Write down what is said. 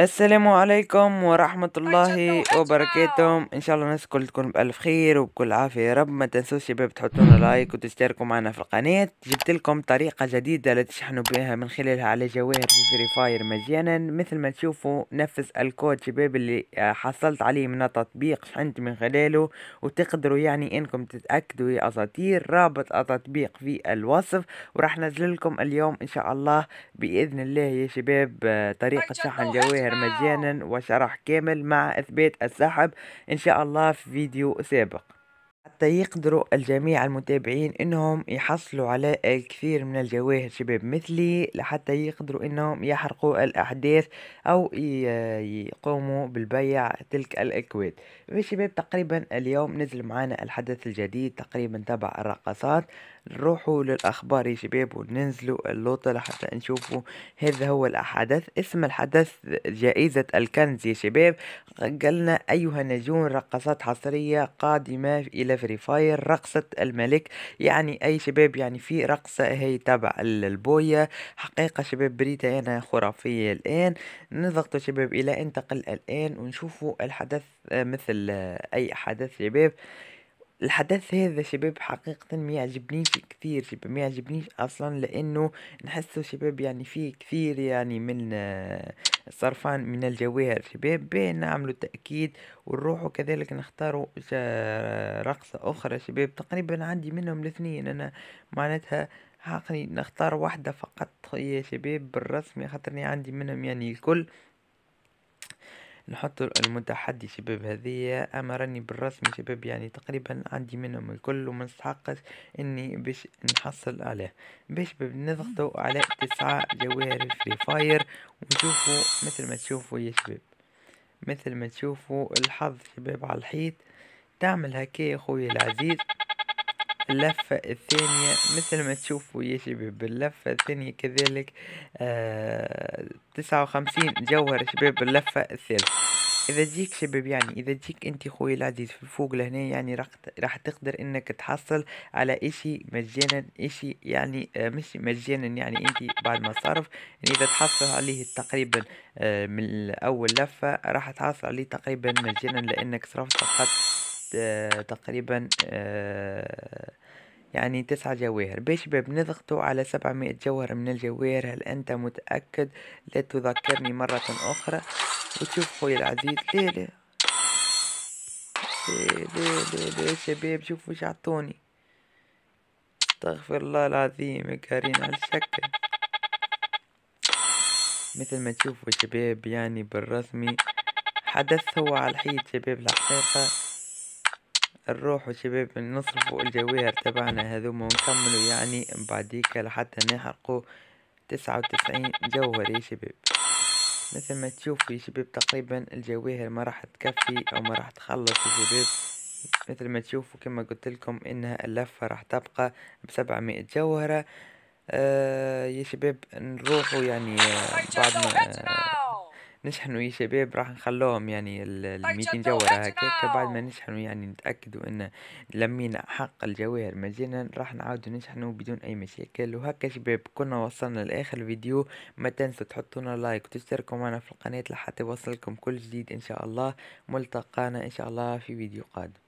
السلام عليكم ورحمة الله وبركاته إن شاء الله الناس كل تكون بألف خير وبكل عافية يا رب ما تنسوش شباب تحطونا لايك وتشتركوا معنا في القناة جبت لكم طريقة جديدة لتشحنوا بها من خلالها على جواهر في فري فاير مجانا مثل ما تشوفوا نفس الكود شباب اللي آه، حصلت عليه من التطبيق شحنت من خلاله وتقدروا يعني إنكم تتأكدوا يا أساطير رابط التطبيق في الوصف وراح نزل لكم اليوم إن شاء الله بإذن الله يا شباب آه، طريقة شحن جواهر الظاهر مجانا وشرح كامل مع إثبات السحب إن شاء الله في فيديو سابق حتى يقدروا الجميع المتابعين انهم يحصلوا على الكثير من الجواهر شباب مثلي لحتى يقدروا انهم يحرقوا الاحداث او يقوموا بالبيع تلك الاكواد شباب تقريبا اليوم نزل معنا الحدث الجديد تقريبا تبع الرقصات نروحوا للاخبار يا شباب وننزلوا اللوطه لحتى نشوفوا هذا هو الحدث اسم الحدث جائزه الكنز يا شباب قالنا ايها النجوم رقصات حصريه قادمه الى فريق فاير رقصة الملك يعني أي شباب يعني في رقصة هي تبع البوية حقيقة شباب بريتا أنا خرافية الآن نضغط شباب إلى انتقل الآن ونشوفوا الحدث آه، مثل آه، أي حدث شباب الحدث هذا شباب حقيقة ما يعجبنيش كثير شباب ما يعجبنيش أصلا لأنه نحسه شباب يعني فيه كثير يعني من آه، صرفان من الجواهر شباب بين نعملوا تأكيد ونروحوا كذلك نختاروا رقصة أخرى شباب تقريبا عندي منهم الاثنين أنا معناتها حقني نختار واحدة فقط يا شباب بالرسمي خاطرني عندي منهم يعني الكل نحط المتحدي شباب اما امرني بالرسم شباب يعني تقريبا عندي منهم الكل وما نستحقش اني باش نحصل عليه باش نضغطوا على تسعة جواهر فري فاير ونشوفوا مثل ما تشوفوا يا شباب مثل ما تشوفوا الحظ شباب على الحيط تعمل هكا يا خويا العزيز اللفة الثانية مثل ما تشوفوا يا شباب اللفة الثانية كذلك آه، تسعة وخمسين جوهر شباب اللفة الثالثة اذا تجيك شباب يعني اذا تجيك انت خويا العزيز في فوق لهنا يعني راح تقدر انك تحصل على اشي مجانا اشي يعني آه، مش مجانا يعني انت بعد ما تصرف يعني اذا تحصل عليه تقريبا آه، من اول لفه راح تحصل عليه تقريبا مجانا لانك صرفت فقط تقريبا آه، يعني تسعة جواهر باب نضغطو على سبعمائة جوهر من الجواهر هل أنت متأكد لا تذكرني مرة أخرى وتشوف خويا العزيز لا لا لا لا شباب شوفوا وش عطوني استغفر الله العظيم يا كريم على الشكل مثل ما تشوفوا شباب يعني بالرسمي حدث هو على الحيط شباب الحقيقة نروحوا شباب نصرفوا الجواهر تبعنا هذوما ونكملوا يعني بعديك لحتى نحرقوا تسعة وتسعين جوهر يا شباب مثل ما تشوفوا يا شباب تقريبا الجواهر ما راح تكفي او ما راح تخلص يا شباب مثل ما تشوفوا كما قلت لكم انها اللفة راح تبقى بسبعمائة جوهرة آه يا شباب نروحوا يعني بعد ما نشحنوا يا شباب راح نخلوهم يعني طيب، الميتين 200 جوهرة هكاك بعد ما نشحنوا يعني نتأكدوا ان لمينا حق الجواهر مازلنا راح نعاودوا نشحنوا بدون اي مشاكل وهكا شباب كنا وصلنا لاخر الفيديو ما تنسوا تحطونا لايك وتشتركوا معنا في القناة لحتى يوصلكم كل جديد ان شاء الله ملتقانا ان شاء الله في فيديو قادم